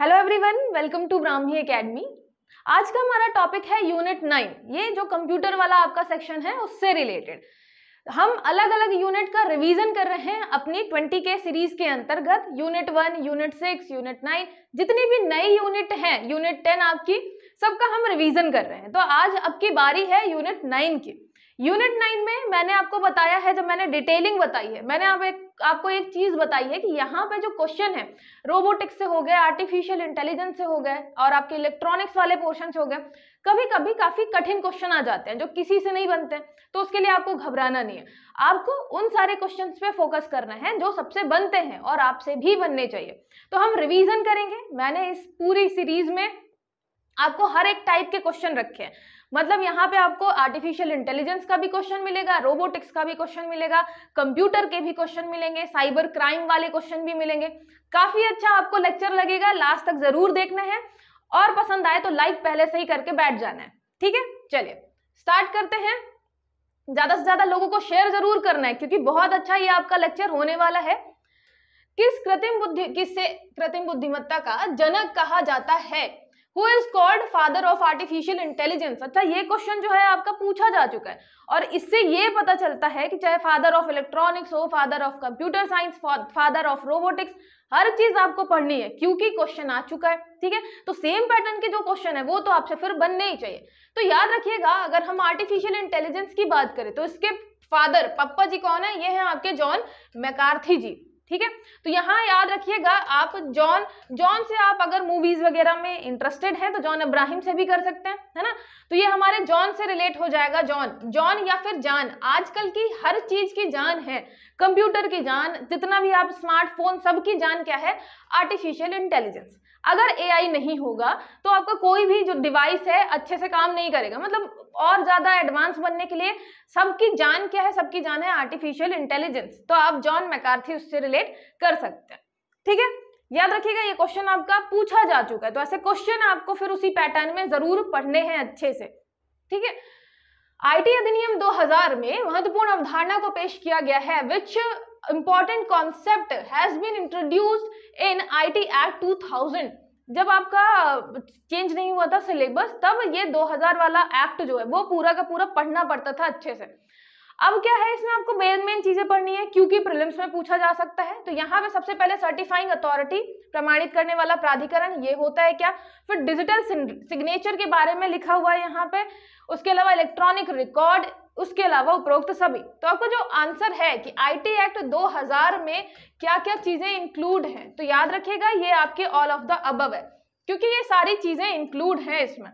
hello everyone welcome to Brahmi academy आज का हमारा टॉपिक है यूनिट नाइन ये जो कंप्यूटर वाला आपका सेक्शन है उससे रिलेटेड हम अलग अलग यूनिट का रिवीजन कर रहे हैं अपनी ट्वेंटी के सीरीज के अंतर्गत unit one unit six unit nine जितनी भी नई यूनिट है यूनिट टेन आपकी सबका हम रिविज़न कर रहे हैं तो आज अब बारी है यूनिट नाइन की यूनिट नाइन में मैंने आपको बताया है जब मैंने डिटेलिंग बताई है मैंने आप एक आपको एक चीज बताई है कि यहाँ पे जो क्वेश्चन है रोबोटिक्स से हो गए आर्टिफिशियल इंटेलिजेंस से हो गए और आपके इलेक्ट्रॉनिक्स वाले पोर्शन से हो गए कभी कभी काफी कठिन क्वेश्चन आ जाते हैं जो किसी से नहीं बनते तो उसके लिए आपको घबराना नहीं है आपको उन सारे क्वेश्चन पे फोकस करना है जो सबसे बनते हैं और आपसे भी बनने चाहिए तो हम रिविजन करेंगे मैंने इस पूरी सीरीज में आपको हर एक टाइप के क्वेश्चन रखे हैं मतलब यहाँ पे आपको आर्टिफिशियल इंटेलिजेंस का भी क्वेश्चन मिलेगा रोबोटिक्स का भी क्वेश्चन मिलेगा कंप्यूटर के भी क्वेश्चन मिलेंगे साइबर क्राइम वाले क्वेश्चन भी मिलेंगे काफी अच्छा आपको लेक्चर लगेगा लास्ट तक जरूर देखना है और पसंद आए तो लाइक पहले से ही करके बैठ जाना है ठीक है चलिए स्टार्ट करते हैं ज्यादा से ज्यादा लोगों को शेयर जरूर करना है क्योंकि बहुत अच्छा ये आपका लेक्चर होने वाला है किस कृत्रिम बुद्धि किससे कृत्रिम बुद्धिमत्ता का जनक कहा जाता है who is called father of artificial intelligence अच्छा ये क्वेश्चन जो है आपका पूछा जा चुका है और इससे ये पता चलता है कि चाहे फादर ऑफ इलेक्ट्रॉनिक्स हो father of computer science father of robotics हर चीज आपको पढ़नी है क्योंकि क्वेश्चन आ चुका है ठीक है तो सेम पैटर्न के जो क्वेश्चन है वो तो आपसे फिर बनने ही चाहिए तो याद रखिएगा अगर हम आर्टिफिशियल इंटेलिजेंस की बात करें तो इसके फादर पप्पा जी कौन है ये हैं आपके जॉन मैकार्थी जी ठीक है तो यहाँ याद रखिएगा आप जॉन जॉन से आप अगर मूवीज वगैरह में इंटरेस्टेड हैं तो जॉन अब्राहिम से भी कर सकते हैं है ना तो ये हमारे जॉन से रिलेट हो जाएगा जॉन जॉन या फिर जान आजकल की हर चीज की जान है कंप्यूटर की जान जितना भी आप स्मार्टफोन सबकी जान क्या है आर्टिफिशियल इंटेलिजेंस अगर एआई नहीं होगा तो आपका कोई भी जो डिवाइस है अच्छे से काम नहीं करेगा मतलब और ज़्यादा एडवांस बनने के लिए सबकी जान क्या है सबकी जान है आर्टिफिशियल इंटेलिजेंस तो आप जॉन मैकार्थी उससे रिलेट कर सकते हैं ठीक है याद रखिएगा ये क्वेश्चन आपका पूछा जा चुका है तो ऐसे क्वेश्चन आपको फिर उसी पैटर्न में ज़रूर पढ़ने हैं अच्छे से ठीक है आईटी अधिनियम 2000 में महत्वपूर्ण अवधारणा को पेश किया गया है which important concept has been introduced in IT act 2000 जब आपका चेंज नहीं हुआ था सिलेबस तब ये 2000 वाला एक्ट जो है वो पूरा का पूरा पढ़ना पड़ता था अच्छे से अब क्या है इसमें आपको मेन मेन चीजें पढ़नी है क्योंकि प्रिलिम्स में पूछा जा सकता है तो यहाँ पे सबसे पहले सर्टिफाइंग अथॉरिटी प्रमाणित करने वाला प्राधिकरण ये होता है क्या फिर डिजिटल सिग्नेचर के बारे में लिखा हुआ है यहाँ पे उसके अलावा इलेक्ट्रॉनिक रिकॉर्ड उसके अलावा उपरोक्त सभी तो आपका जो आंसर है कि आईटी एक्ट 2000 में क्या क्या चीजें इंक्लूड हैं तो याद रखिएगा ये आपके ऑल ऑफ द अबव है क्योंकि ये सारी चीजें इंक्लूड हैं इसमें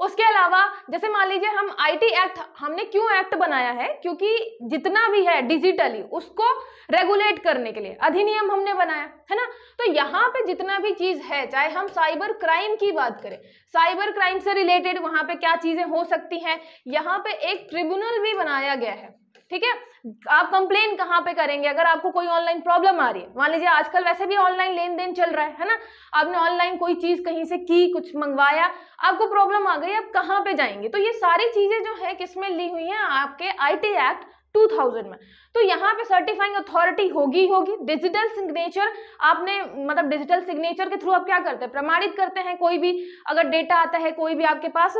उसके अलावा जैसे मान लीजिए हम आईटी एक्ट हमने क्यों एक्ट बनाया है क्योंकि जितना भी है डिजिटली उसको रेगुलेट करने के लिए अधिनियम हमने बनाया है ना तो यहाँ पे जितना भी चीज है चाहे हम साइबर क्राइम की बात करें साइबर क्राइम से रिलेटेड वहां पे क्या चीजें हो सकती हैं यहाँ पे एक ट्रिब्यूनल भी बनाया गया है ठीक है आप कंप्लेन कहाँ पे करेंगे अगर आपको कोई ऑनलाइन प्रॉब्लम आ रही है मान लीजिए आजकल वैसे भी ऑनलाइन लेन देन चल रहा है है ना आपने ऑनलाइन कोई चीज़ कहीं से की कुछ मंगवाया आपको प्रॉब्लम आ गई आप कहाँ पे जाएंगे तो ये सारी चीज़ें जो है किसमें ली हुई है आपके आईटी एक्ट 2000 में तो यहाँ पे सर्टिफाइंग अथॉरिटी होगी ही होगी डिजिटल सिग्नेचर आपने मतलब डिजिटल सिग्नेचर के थ्रू आप क्या करते हैं प्रमाणित करते हैं कोई भी अगर डेटा आता है कोई भी आपके पास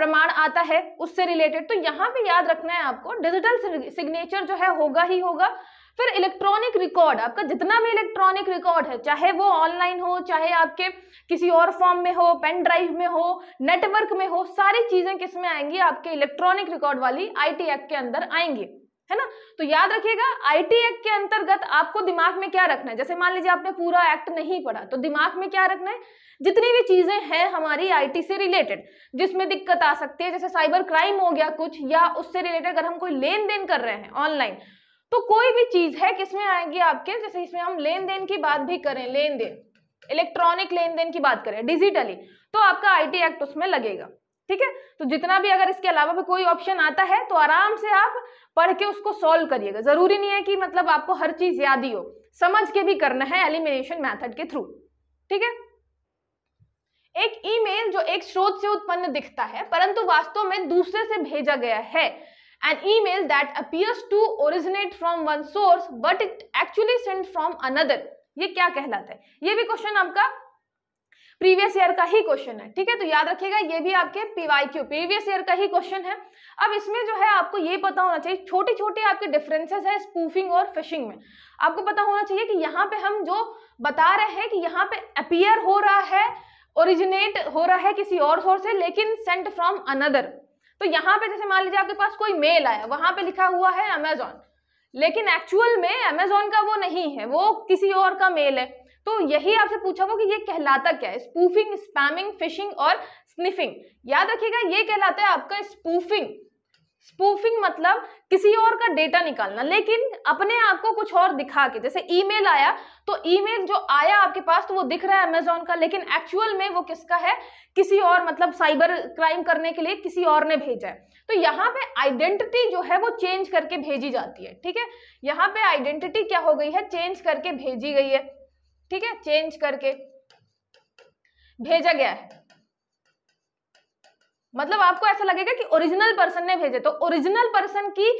प्रमाण आता है उससे रिलेटेड तो यहाँ पे याद रखना है आपको डिजिटल सिग्नेचर जो है होगा ही होगा फिर इलेक्ट्रॉनिक रिकॉर्ड आपका जितना भी इलेक्ट्रॉनिक रिकॉर्ड है चाहे वो ऑनलाइन हो चाहे आपके किसी और फॉर्म में हो पेन ड्राइव में हो नेटवर्क में हो सारी चीजें किस में आएंगी आपके इलेक्ट्रॉनिक रिकॉर्ड वाली आईटी एक्ट के अंदर आएंगी है ना तो याद रखिएगा आईटी एक्ट के अंतर्गत आपको दिमाग में क्या रखना है जैसे मान लीजिए आपने पूरा एक्ट नहीं पढ़ा तो दिमाग में क्या रखना है जितनी भी चीजें हैं हमारी आईटी से रिलेटेड जिसमें दिक्कत आ सकती है जैसे साइबर क्राइम हो गया कुछ या उससे रिलेटेड अगर हम कोई लेन देन कर रहे हैं ऑनलाइन तो कोई भी चीज है किसमें आएगी आपके जैसे इसमें हम लेन देन की बात भी करें लेन देन इलेक्ट्रॉनिक लेन देन की बात करें डिजिटली तो आपका आईटी एक्ट उसमें लगेगा ठीक है तो जितना भी अगर इसके अलावा भी कोई ऑप्शन आता है तो आराम से आप पढ़ के उसको सॉल्व करिएगा जरूरी नहीं है कि मतलब आपको हर चीज याद ही हो समझ के भी करना है एलिमिनेशन मैथड के थ्रू ठीक है एक ईमेल जो एक स्रोत से उत्पन्न दिखता है परंतु वास्तव में दूसरे से भेजा गया है an email that appears to originate from one source but it actually sent from another ये क्या कहलाता है ये भी क्वेश्चन आपका प्रीवियस ईयर का ही क्वेश्चन है ठीक है तो याद रखिएगा ये भी आपके पीवाईक्यू प्रीवियस ईयर का ही क्वेश्चन है अब इसमें जो है आपको ये पता होना चाहिए छोटे छोटे आपके डिफरेंसेस है स्पूफिंग और फिशिंग में आपको पता होना चाहिए कि यहाँ पे हम जो बता रहे हैं कि यहाँ पे अपियर हो रहा है ओरिजिनेट हो रहा है किसी और सोर्स से लेकिन सेंट फ्रॉम अनदर तो यहाँ पे जैसे मान लीजिए आपके पास कोई मेल आया वहां पे लिखा हुआ है अमेजोन लेकिन एक्चुअल में अमेजोन का वो नहीं है वो किसी और का मेल है तो यही आपसे पूछा हुआ कि ये कहलाता क्या है स्पूफिंग स्पैमिंग फिशिंग और स्निफिंग याद रखिएगा ये कहलाता है आपका स्पूफिंग स्पूफिंग मतलब किसी और का डेटा निकालना लेकिन अपने आप को कुछ और दिखा के जैसे ईमेल आया तो ईमेल जो आया आपके पास तो वो दिख रहा है अमेजोन का लेकिन एक्चुअल में वो किसका है किसी और मतलब साइबर क्राइम करने के लिए किसी और ने भेजा है तो यहाँ पे आइडेंटिटी जो है वो चेंज करके भेजी जाती है ठीक है यहाँ पे आइडेंटिटी क्या हो गई है चेंज करके भेजी गई है ठीक है चेंज करके भेजा गया है मतलब आपको ऐसा लगेगा कि ओरिजिनल पर्सन ने भेजे तो ओरिजिनल पर्सन की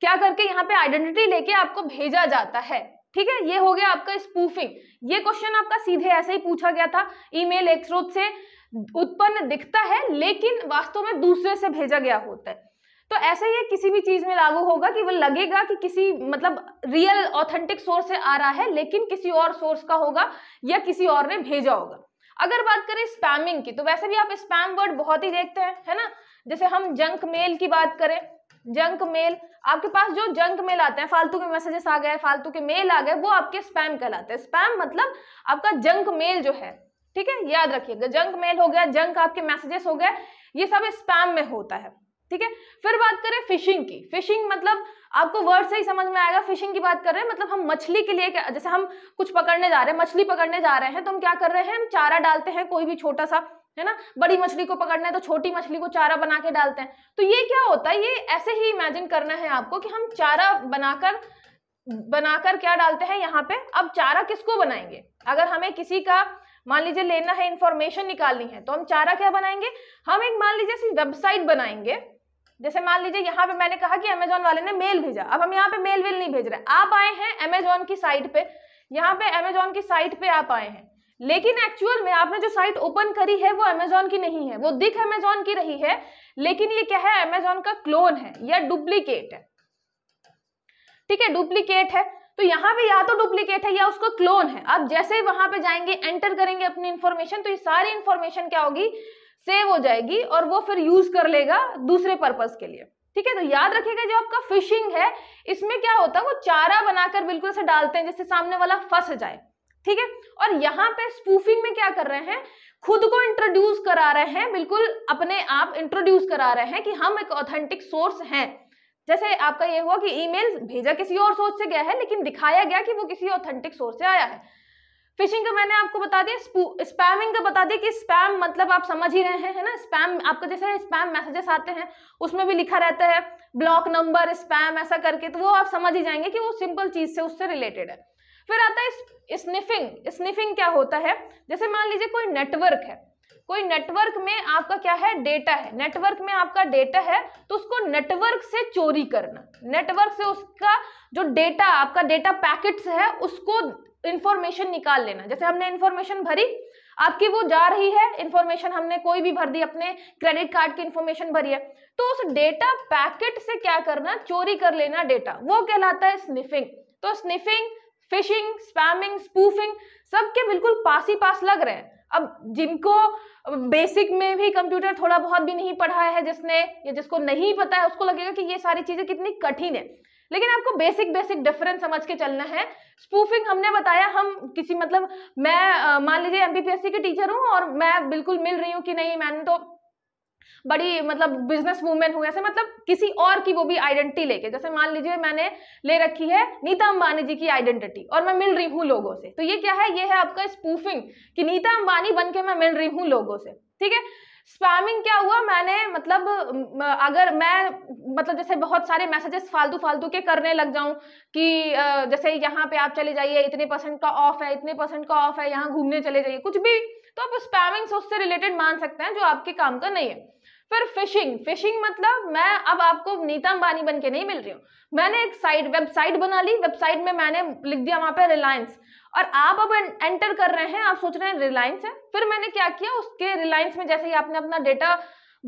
क्या करके यहाँ पे आइडेंटिटी लेके आपको भेजा जाता है ठीक है ये हो गया आपका स्पूफिंग ये क्वेश्चन आपका सीधे ऐसे ही पूछा गया था ईमेल एक स्रोत से उत्पन्न दिखता है लेकिन वास्तव में दूसरे से भेजा गया होता है तो ऐसे ये किसी भी चीज में लागू होगा कि वो लगेगा कि किसी मतलब रियल ऑथेंटिक सोर्स से आ रहा है लेकिन किसी और सोर्स का होगा या किसी और ने भेजा होगा अगर बात करें स्पैमिंग की तो वैसे भी आप स्पैम वर्ड बहुत ही देखते हैं है ना जैसे हम जंक मेल की बात करें जंक मेल आपके पास जो जंक मेल आते हैं फालतू के मैसेजेस आ गए फालतू के मेल आ गए वो आपके स्पैम कहलाते हैं स्पैम मतलब आपका जंक मेल जो है ठीक है याद रखिएगा जंक मेल हो गया जंक आपके मैसेजेस हो गए ये सब स्पैम में होता है ठीक है फिर बात करें फिशिंग की फिशिंग मतलब आपको वर्ड से ही समझ में आएगा फिशिंग की बात कर रहे हैं मतलब हम मछली के लिए क्या जैसे हम कुछ पकड़ने जा रहे हैं मछली पकड़ने जा रहे हैं तो हम क्या कर रहे हैं हम चारा डालते हैं कोई भी छोटा सा है ना बड़ी मछली को पकड़ना है तो छोटी मछली को चारा बना के डालते हैं तो ये क्या होता है ये ऐसे ही इमेजिन करना है आपको कि हम चारा बनाकर बनाकर क्या डालते हैं यहाँ पे अब चारा किसको बनाएंगे अगर हमें किसी का मान लीजिए लेना है इंफॉर्मेशन निकालनी है तो हम चारा क्या बनाएंगे हम एक मान लीजिए वेबसाइट बनाएंगे जैसे मान लीजिए यहाँ पे मैंने कहा कि अमेजोन वाले ने मेल भेजा अब हम यहाँ पे मेल वेल नहीं भेज रहे आप आए हैं अमेजोन की साइट पे यहाँ पे अमेजोन की साइट पे आप आए हैं लेकिन एक्चुअल में आपने जो साइट ओपन करी है वो अमेजोन की नहीं है वो दिख अमेजोन की रही है लेकिन ये क्या है अमेजोन का क्लोन है या डुप्लीकेट है ठीक है डुप्लीकेट है तो यहाँ पे या तो डुप्लीकेट है या उसका क्लोन है आप जैसे वहां पे जाएंगे एंटर करेंगे अपनी इन्फॉर्मेशन तो ये सारी इन्फॉर्मेशन क्या होगी सेव हो जाएगी और वो फिर यूज कर लेगा दूसरे पर्पज के लिए ठीक है तो याद रखिएगा जो आपका फिशिंग है इसमें क्या होता है वो चारा बनाकर बिल्कुल ऐसे डालते हैं जिससे सामने वाला फंस जाए ठीक है और यहाँ पे स्पूफिंग में क्या कर रहे हैं खुद को इंट्रोड्यूस करा रहे हैं बिल्कुल अपने आप इंट्रोड्यूस करा रहे हैं कि हम एक ऑथेंटिक सोर्स हैं जैसे आपका ये हुआ कि ईमेल भेजा किसी और सोर्स से गया है लेकिन दिखाया गया कि वो किसी ऑथेंटिक सोर्स से आया है फिशिंग का मैंने आपको बता दिया स्पैमिंग का बता दिया कि स्पैम मतलब आप समझ ही रहे हैं है ना स्पैम आपका जैसे स्पैम मैसेजेस आते हैं उसमें भी लिखा रहता है ब्लॉक नंबर स्पैम ऐसा करके तो वो आप समझ ही जाएंगे कि वो सिंपल चीज से उससे रिलेटेड है फिर आता है स्निफिंग स्निफिंग क्या होता है जैसे मान लीजिए कोई नेटवर्क है कोई नेटवर्क में आपका क्या है डेटा है नेटवर्क में आपका डेटा है तो उसको नेटवर्क से चोरी करना नेटवर्क से उसका जो डेटा आपका डेटा पैकेट्स है उसको इन्फॉर्मेशन निकाल लेना जैसे हमने इन्फॉर्मेशन भरी आपकी वो जा रही है इन्फॉर्मेशन हमने कोई भी भर दी अपने क्रेडिट कार्ड की इन्फॉर्मेशन भरी है तो उस डेटा पैकेट से क्या करना चोरी कर लेना डेटा वो कहलाता है स्निफिंग तो स्निफिंग फिशिंग स्पैमिंग स्पूफिंग सबके बिल्कुल पास ही पास लग रहे हैं अब जिनको बेसिक में भी कंप्यूटर थोड़ा बहुत भी नहीं पढ़ा है जिसने या जिसको नहीं पता है उसको लगेगा कि ये सारी चीज़ें कितनी कठिन है लेकिन आपको बेसिक बेसिक डिफरेंस समझ के चलना है स्पूफिंग हमने बताया हम किसी मतलब मैं मान लीजिए एमबीपीएससी की टीचर हूँ और मैं बिल्कुल मिल रही हूँ कि नहीं मैंने तो बड़ी मतलब बिजनेस वूमेन हूं ऐसे मतलब किसी और की वो भी आइडेंटिटी लेके जैसे मान लीजिए मैंने ले रखी है नीता अंबानी जी की आइडेंटिटी और मैं मिल रही हूँ लोगों से तो ये क्या है ये है आपका स्पूफिंग कि नीता अंबानी बन के मैं मिल रही हूँ लोगों से ठीक है स्पैमिंग क्या हुआ मैंने मतलब अगर मैं मतलब जैसे बहुत सारे मैसेजेस फालतू फालतू के करने लग जाऊं कि जैसे यहाँ पे आप चले जाइए इतने परसेंट का ऑफ है इतने परसेंट का ऑफ है यहाँ घूमने चले जाइए कुछ भी तो आप स्पैमिंग से उससे रिलेटेड मान सकते हैं जो आपके काम का नहीं है फिर फिशिंग फिशिंग मतलब मैं अब आपको नीता अंबानी बन के नहीं मिल रही हूँ मैंने एक साइट वेबसाइट बना ली वेबसाइट में मैंने लिख दिया वहां पर रिलायंस और आप अब एंटर कर रहे हैं आप सोच रहे हैं रिलायंस है फिर मैंने क्या किया उसके रिलायंस में जैसे ही आपने अपना डेटा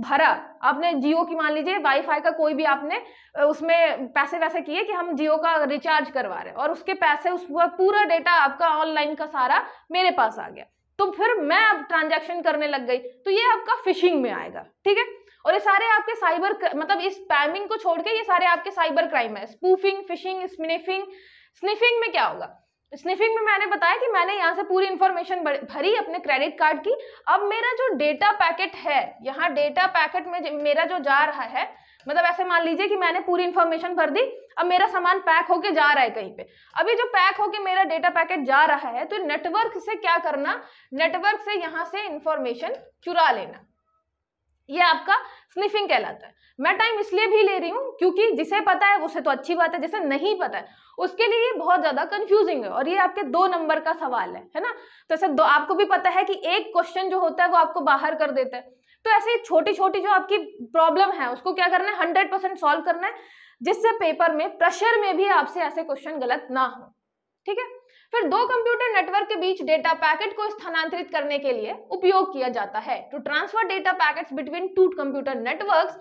भरा आपने जियो की मान लीजिए वाईफाई का कोई भी आपने उसमें पैसे वैसे किए कि हम जियो का रिचार्ज करवा रहे हैं और उसके पैसे उस पूरा डेटा आपका ऑनलाइन का सारा मेरे पास आ गया तो फिर मैं अब ट्रांजैक्शन करने लग गई तो ये आपका फिशिंग में आएगा ठीक है और ये सारे आपके साइबर मतलब इस स्पैमिंग को छोड़ के ये सारे आपके साइबर क्राइम है स्पूफिंग फिशिंग स्निफिंग स्निफिंग में क्या होगा स्निफिंग में मैंने बताया कि मैंने यहाँ से पूरी इन्फॉर्मेशन भरी अपने क्रेडिट कार्ड की अब मेरा जो डेटा पैकेट है यहाँ डेटा पैकेट में मेरा जो जा रहा है मतलब ऐसे मान लीजिए कि मैंने पूरी इन्फॉर्मेशन भर दी अब मेरा सामान पैक होके जा रहा है कहीं पे अभी जो पैक होके मेरा डेटा पैकेट जा रहा है तो नेटवर्क से क्या करना नेटवर्क से यहाँ से इन्फॉर्मेशन चुरा लेना ये आपका स्निफिंग कहलाता है मैं टाइम इसलिए भी ले रही हूँ क्योंकि जिसे पता है उसे तो अच्छी बात है जिसे नहीं पता है उसके लिए ये बहुत ज़्यादा कंफ्यूजिंग है और ये आपके दो नंबर का सवाल है है ना तो ऐसे दो आपको भी पता है कि एक क्वेश्चन जो होता है वो आपको बाहर कर देता है तो ऐसे छोटी छोटी जो आपकी प्रॉब्लम है उसको क्या करना है हंड्रेड परसेंट सॉल्व करना है जिससे पेपर में प्रेशर में भी आपसे ऐसे क्वेश्चन गलत ना हो ठीक है फिर दो कंप्यूटर नेटवर्क के बीच डेटा पैकेट को स्थानांतरित करने के लिए उपयोग किया जाता है to transfer data packets between two computer networks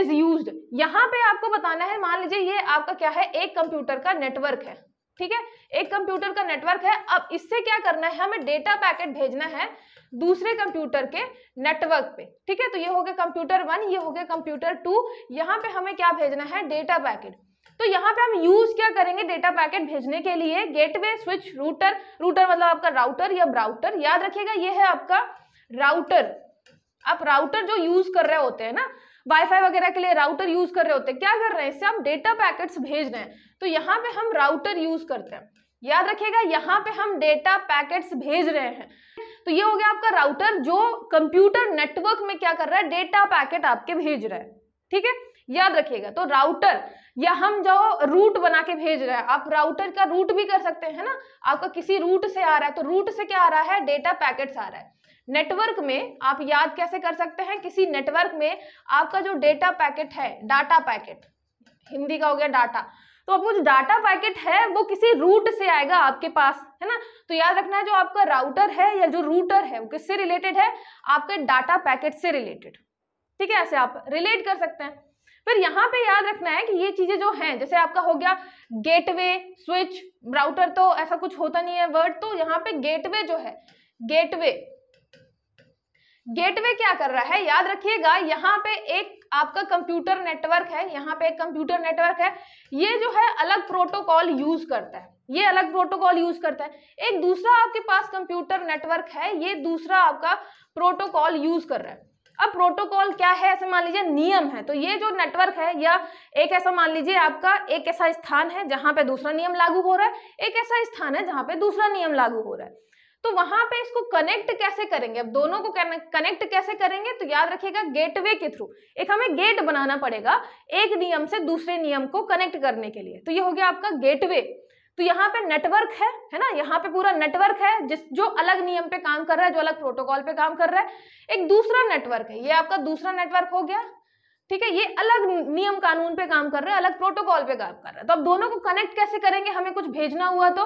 is use यहाँ पे आपको बताना है मान लीजिए ये आपका क्या है एक कंप्यूटर का नेटवर्क है ठीक है एक कंप्यूटर का नेटवर्क है अब इससे क्या करना है हमें डेटा पैकेट भेजना है दूसरे कंप्यूटर के नेटवर्क पे ठीक है तो ये हो गया कंप्यूटर वन ये हो गया कंप्यूटर टू यहाँ पे हमें क्या भेजना है डेटा पैकेट तो यहाँ पे हम यूज क्या करेंगे डेटा पैकेट भेजने के लिए गेटवे स्विच रूटर रूटर मतलब आपका राउटर या ब्राउटर याद रखिएगा ये है आपका राउटर आप राउटर जो यूज कर रहे होते हैं ना वाईफाई वगैरह के लिए राउटर यूज कर रहे होते हैं क्या कर रहे हैं इससे आप डेटा पैकेट्स भेज रहे हैं तो यहाँ पे हम राउटर यूज करते हैं याद रखिएगा यहाँ पे हम डेटा पैकेट्स भेज रहे हैं तो ये हो गया आपका राउटर जो कंप्यूटर नेटवर्क में क्या कर रहा है डेटा पैकेट आपके भेज रहा है ठीक है याद रखिएगा तो राउटर या हम जो रूट बना के भेज रहे हैं आप राउटर का रूट भी कर सकते हैं ना आपका किसी रूट से आ रहा है तो रूट से क्या आ रहा है डेटा पैकेट्स आ रहा है नेटवर्क में आप याद कैसे कर सकते हैं किसी नेटवर्क में आपका जो डेटा पैकेट है डाटा पैकेट हिंदी का हो गया डाटा तो आपको जो डाटा पैकेट है वो किसी रूट से आएगा आपके पास है ना तो याद रखना है जो आपका राउटर है या जो रूटर है वो किससे रिलेटेड है आपके डाटा पैकेट से रिलेटेड ठीक है ऐसे आप रिलेट कर सकते हैं फिर यहाँ पे याद रखना है कि ये चीजें जो हैं जैसे आपका हो गया गेटवे स्विच राउटर तो ऐसा कुछ होता नहीं है वर्ड तो यहाँ पे गेटवे जो है गेटवे गेटवे क्या कर रहा है याद रखिएगा यहाँ पे एक आपका कंप्यूटर नेटवर्क है यहाँ पे एक कंप्यूटर नेटवर्क है ये जो है अलग प्रोटोकॉल यूज करता है ये अलग प्रोटोकॉल यूज करता है एक दूसरा आपके पास कंप्यूटर नेटवर्क है ये दूसरा आपका प्रोटोकॉल यूज कर रहा है अब प्रोटोकॉल क्या है ऐसे मान लीजिए नियम है तो ये जो नेटवर्क है या एक ऐसा मान लीजिए आपका एक ऐसा स्थान है जहाँ पे दूसरा नियम लागू हो रहा है एक ऐसा स्थान है जहाँ पे दूसरा नियम लागू हो रहा है तो वहां पे इसको कनेक्ट कैसे करेंगे अब दोनों को कनेक्ट कैसे करेंगे तो याद रखिएगा गेटवे के थ्रू एक हमें गेट बनाना पड़ेगा एक नियम से दूसरे नियम को कनेक्ट करने के लिए तो ये हो गया आपका गेटवे तो यहाँ पे नेटवर्क है है ना यहाँ पे पूरा नेटवर्क है जिस जो अलग नियम पे काम कर रहा है जो अलग प्रोटोकॉल पे काम कर रहा है एक दूसरा नेटवर्क है ये आपका दूसरा नेटवर्क हो गया ठीक है ये अलग नियम कानून पे काम कर रहे हैं अलग प्रोटोकॉल पे काम कर रहे हैं तो अब दोनों को कनेक्ट कैसे करेंगे हमें कुछ भेजना हुआ तो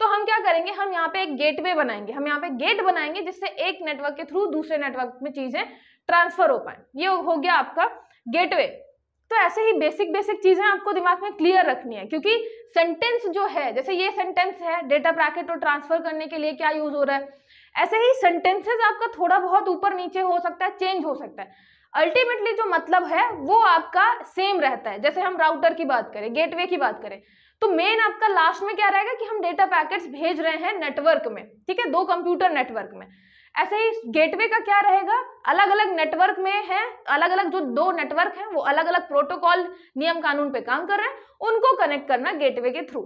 तो हम क्या करेंगे हम यहाँ पे एक गेटवे बनाएंगे हम यहाँ पे गेट बनाएंगे जिससे एक नेटवर्क के थ्रू दूसरे नेटवर्क में चीजें ट्रांसफर हो पाए ये हो गया आपका गेटवे तो ऐसे ही बेसिक बेसिक चीजें आपको दिमाग में क्लियर रखनी है क्योंकि सेंटेंस जो है जैसे ये सेंटेंस है डेटा प्रैकेट और ट्रांसफर करने के लिए क्या यूज हो रहा है ऐसे ही सेंटेंसेज आपका थोड़ा बहुत ऊपर नीचे हो सकता है चेंज हो सकता है अल्टीमेटली जो मतलब है वो आपका सेम रहता है जैसे हम राउटर की बात करें गेटवे की बात करें तो मेन आपका लास्ट में क्या रहेगा कि हम डेटा पैकेट्स भेज रहे हैं नेटवर्क में ठीक है दो कंप्यूटर नेटवर्क में ऐसे ही गेटवे का क्या रहेगा अलग अलग नेटवर्क में है अलग अलग जो दो नेटवर्क हैं वो अलग अलग प्रोटोकॉल नियम कानून पे काम कर रहे हैं उनको कनेक्ट करना गेटवे के थ्रू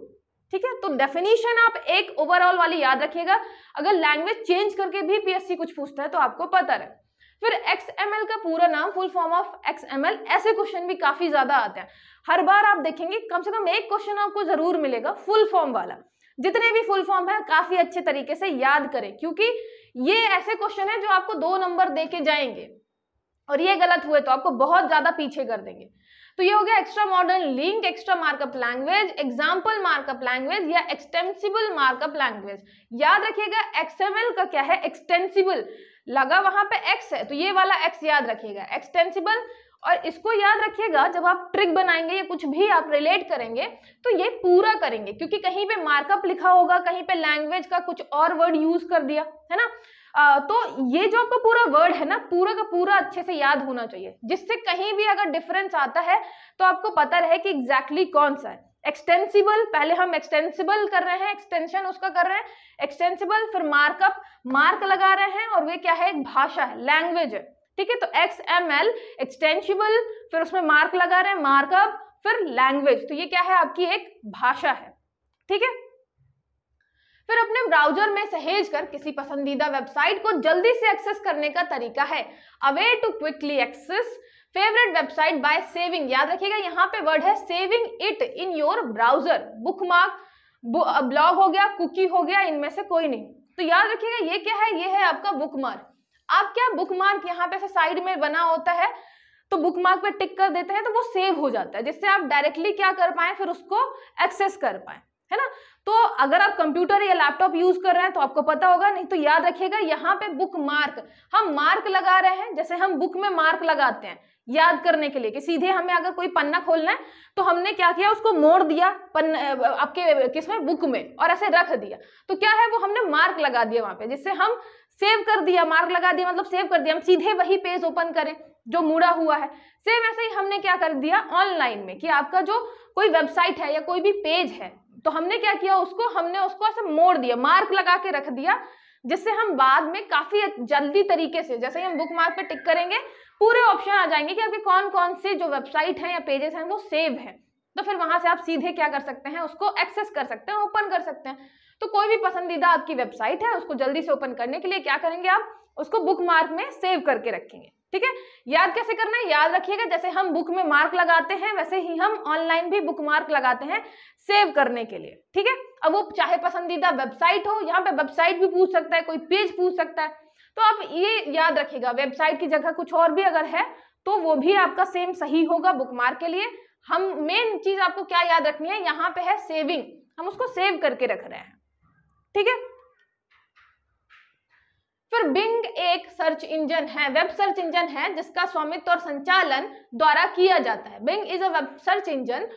ठीक है तो डेफिनेशन आप एक ओवरऑल वाली याद रखिएगा अगर लैंग्वेज चेंज करके भी पीएससी कुछ पूछता है तो आपको पता रहे फिर एक्स का पूरा नाम फुल फॉर्म ऑफ एक्स ऐसे क्वेश्चन भी काफी ज्यादा आते हैं हर बार आप देखेंगे कम से कम एक क्वेश्चन आपको जरूर मिलेगा फुल फॉर्म वाला जितने भी फुल फॉर्म है काफी अच्छे तरीके से याद करें क्योंकि ये ऐसे क्वेश्चन है जो आपको दो नंबर दे के जाएंगे और ये गलत हुए तो आपको बहुत ज्यादा पीछे कर देंगे तो ये हो गया extra modern link extra markup language example markup language या एक्सटेंसिबल मार्कअप लैंग्वेज याद रखिएगा एक्सएमएल का क्या है एक्सटेंसिबल लगा वहां पे x है तो ये वाला x याद रखिएगा एक्सटेंसिबल और इसको याद रखिएगा जब आप ट्रिक बनाएंगे या कुछ भी आप रिलेट करेंगे तो ये पूरा करेंगे क्योंकि कहीं पे मार्कअप लिखा होगा कहीं पे लैंग्वेज का कुछ और वर्ड यूज कर दिया है ना आ, तो ये जो आपका पूरा वर्ड है ना पूरा का पूरा अच्छे से याद होना चाहिए जिससे कहीं भी अगर डिफरेंस आता है तो आपको पता रहे कि एग्जैक्टली exactly कौन सा है एक्सटेंसिबल पहले हम एक्सटेंसिबल कर रहे हैं एक्सटेंशन उसका कर रहे हैं एक्सटेंसिबल फिर मार्कअप मार्क लगा रहे हैं और वे क्या है एक भाषा है लैंग्वेज है ठीक है तो एक्स एम एल एक्सटेंशिबल फिर उसमें मार्क लगा रहे हैं मार्कअप फिर लैंग्वेज तो ये क्या है आपकी एक भाषा है ठीक है फिर अपने ब्राउजर में सहेज कर किसी पसंदीदा वेबसाइट को जल्दी से एक्सेस करने का तरीका है a way to quickly access favourite website by saving याद रखिएगा यहाँ पे वर्ड है saving it in your browser bookmark blog हो गया कुकी हो गया इनमें से कोई नहीं तो याद रखिएगा ये क्या है ये है आपका बुक मार्क आप क्या बुक मार्क यहाँ पे साइड में बना होता है तो बुक मार्क पे टिक कर देते हैं तो वो सेव हो जाता है जिससे आप डायरेक्टली क्या कर पाए फिर उसको एक्सेस कर पाए है ना तो अगर आप कंप्यूटर या लैपटॉप यूज कर रहे हैं तो आपको पता होगा नहीं तो याद रखिएगा यहाँ पे बुक मार्क हम मार्क लगा रहे हैं जैसे हम बुक में मार्क लगाते हैं याद करने के लिए कि सीधे हमें अगर कोई पन्ना खोलना है तो हमने क्या किया उसको मोड़ दिया पन्न आपके किसमें बुक में और ऐसे रख दिया तो क्या है वो हमने मार्क लगा दिया वहां पे जिससे हम सेव कर दिया मार्क लगा दिया मतलब सेव कर दिया हम सीधे वही पेज ओपन करें जो मुड़ा हुआ है सेम ऐसे ही हमने क्या कर दिया ऑनलाइन में कि आपका जो कोई वेबसाइट है या कोई भी पेज है तो हमने क्या किया उसको हमने उसको ऐसे मोड़ दिया मार्क लगा के रख दिया जिससे हम बाद में काफी जल्दी तरीके से जैसे ही हम बुक मार्क पे टिक करेंगे पूरे ऑप्शन आ जाएंगे कि आपके कौन कौन से जो वेबसाइट हैं या पेजेस हैं वो सेव हैं तो फिर वहां से आप सीधे क्या कर सकते हैं उसको एक्सेस कर सकते हैं ओपन कर सकते हैं तो कोई भी पसंदीदा आपकी वेबसाइट है उसको जल्दी से ओपन करने के लिए क्या करेंगे आप उसको बुक मार्क में सेव करके रखेंगे ठीक है याद कैसे करना है याद रखिएगा जैसे हम बुक में मार्क लगाते हैं वैसे ही हम ऑनलाइन भी बुक मार्क लगाते हैं सेव करने के लिए ठीक है अब वो चाहे पसंदीदा वेबसाइट हो यहाँ पे वेबसाइट भी पूछ सकता है कोई पेज पूछ सकता है तो आप ये याद रखिएगा वेबसाइट की जगह कुछ और भी अगर है तो वो भी आपका सेम सही होगा बुकमार्क के लिए हम मेन चीज आपको क्या याद रखनी है यहाँ पे है सेविंग हम उसको सेव करके रख रहे हैं ठीक है फिर बिंग एक सर्च इंजन है वेब सर्च इंजन है जिसका स्वामित्व और संचालन द्वारा किया जाता है Bing is a web search engine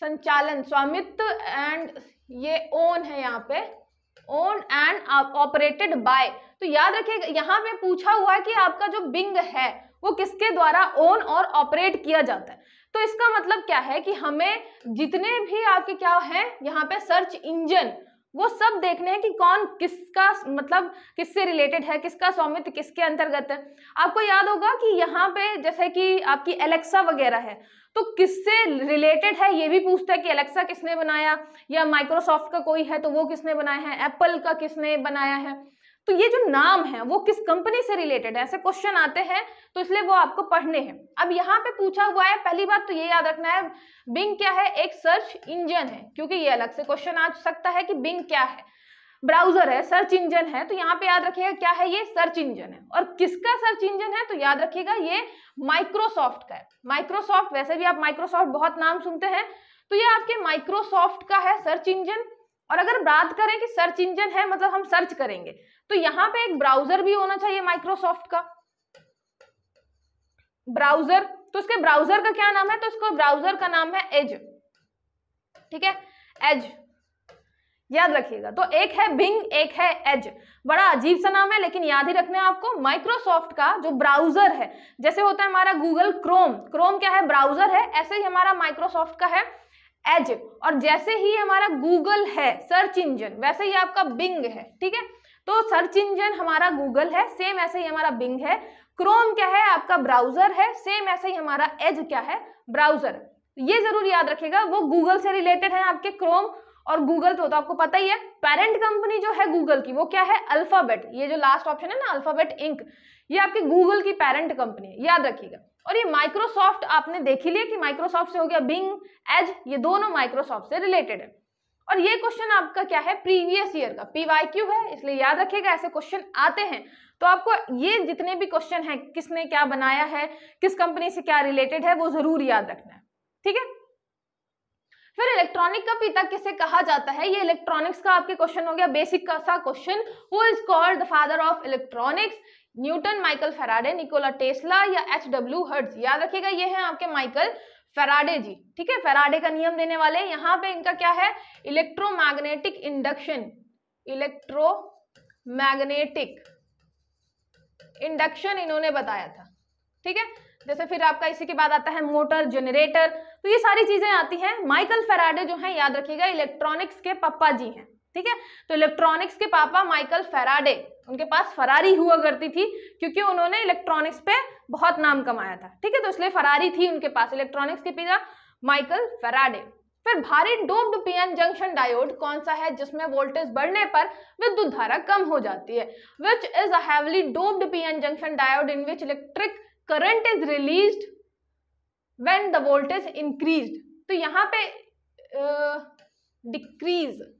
संचालन स्वामित्व एंड ये ओन है यहाँ पे ओन एंड ऑपरेटेड बाय तो याद रखिएगा यहाँ पे पूछा हुआ है कि आपका जो बिंग है वो किसके द्वारा ओन और ऑपरेट किया जाता है तो इसका मतलब क्या है कि हमें जितने भी आपके क्या है यहाँ पे सर्च इंजन वो सब देखने हैं कि कौन किसका मतलब किससे रिलेटेड है किसका स्वामित्व किसके अंतर्गत है आपको याद होगा कि यहाँ पे जैसे कि आपकी एलेक्सा वगैरह है तो किससे रिलेटेड है ये भी पूछता है कि एलेक्सा किसने बनाया या माइक्रोसॉफ्ट का कोई है तो वो किसने बनाया है एप्पल का किसने बनाया है तो ये जो नाम है वो किस कंपनी से रिलेटेड है ऐसे क्वेश्चन आते हैं तो इसलिए वो आपको पढ़ने हैं अब यहाँ पे पूछा हुआ है पहली बात तो ये याद रखना है बिंग क्या है एक सर्च इंजन है क्योंकि ये अलग से क्वेश्चन आ सकता है कि बिंग क्या है ब्राउजर है सर्च इंजन है तो यहाँ पे याद रखिएगा क्या है ये सर्च इंजन है और किसका सर्च इंजन है तो याद रखिएगा ये माइक्रोसॉफ्ट का है माइक्रोसॉफ्ट वैसे भी आप माइक्रोसॉफ्ट बहुत नाम सुनते हैं तो ये आपके माइक्रोसॉफ्ट का है सर्च इंजन और अगर बात करें कि सर्च इंजन है मतलब हम सर्च करेंगे तो यहां पे एक ब्राउजर भी होना चाहिए माइक्रोसॉफ्ट का ब्राउजर तो उसके ब्राउजर का क्या नाम है तो उसका ब्राउजर का नाम है एज ठीक है एज याद रखिएगा तो एक है बिंग एक है एज बड़ा अजीब सा नाम है लेकिन याद ही रखना है आपको माइक्रोसॉफ्ट का जो ब्राउजर है जैसे होता है हमारा गूगल क्रोम क्रोम क्या है ब्राउजर है ऐसे ही हमारा माइक्रोसॉफ्ट का है एज और जैसे ही हमारा गूगल है सर्च इंजन वैसे ही आपका बिंग है ठीक है तो सर्च इंजन हमारा गूगल है सेम ऐसे ही हमारा बिंग है क्रोम क्या है आपका ब्राउजर है सेम ऐसे ही हमारा एज क्या है ब्राउजर ये जरूर याद रखेगा वो गूगल से रिलेटेड है आपके क्रोम और गूगल तो, तो आपको पता ही है पेरेंट कंपनी जो है गूगल की वो क्या है अल्फाबेट ये जो लास्ट ऑप्शन है ना अल्फाबेट इंक ये आपके गूगल की पेरेंट कंपनी है याद रखिएगा और ये माइक्रोसॉफ्ट आपने देख ही लिया कि माइक्रोसॉफ्ट से हो गया बिंग एज ये दोनों माइक्रोसॉफ्ट से रिलेटेड है और ये क्वेश्चन आपका क्या है प्रीवियस ईयर का पीवाई क्यू है इसलिए याद रखिएगा ऐसे क्वेश्चन आते हैं तो आपको ये जितने भी क्वेश्चन हैं किसने क्या बनाया है किस कंपनी से क्या रिलेटेड है वो जरूर याद रखना है ठीक है फिर इलेक्ट्रॉनिक का पिता किसे कहा जाता है ये इलेक्ट्रॉनिक्स का आपके क्वेश्चन हो गया बेसिक का सा question who is called the father of electronics Newton Michael Faraday Nikola Tesla या एच डब्ल्यू हर्ट्ज याद रखिएगा ये हैं आपके माइकल फेराडे जी ठीक है फेराडे का नियम देने वाले यहां पे इनका क्या है electromagnetic induction electro magnetic induction इन्होंने बताया था ठीक है जैसे फिर आपका इसी के बाद आता है मोटर जनरेटर तो ये सारी चीजें आती हैं माइकल फेराडे जो है याद रखिएगा इलेक्ट्रॉनिक्स के पप्पा जी हैं ठीक है तो इलेक्ट्रॉनिक्स के पापा माइकल फेराडे उनके पास फरारी हुआ करती थी क्योंकि उन्होंने इलेक्ट्रॉनिक्स पे बहुत नाम कमाया था ठीक है तो इसलिए फरारी थी उनके पास इलेक्ट्रॉनिक्स के पिता माइकल फेराडे फिर भारी डोप्ड पीएन जंक्शन डायोड कौन सा है जिसमें वोल्टेज बढ़ने पर विद्युत धारा कम हो जाती है which is heavily heavily PN junction diode in which electric current is release when the voltage increase तो यहाँ पे डिक्रीज uh,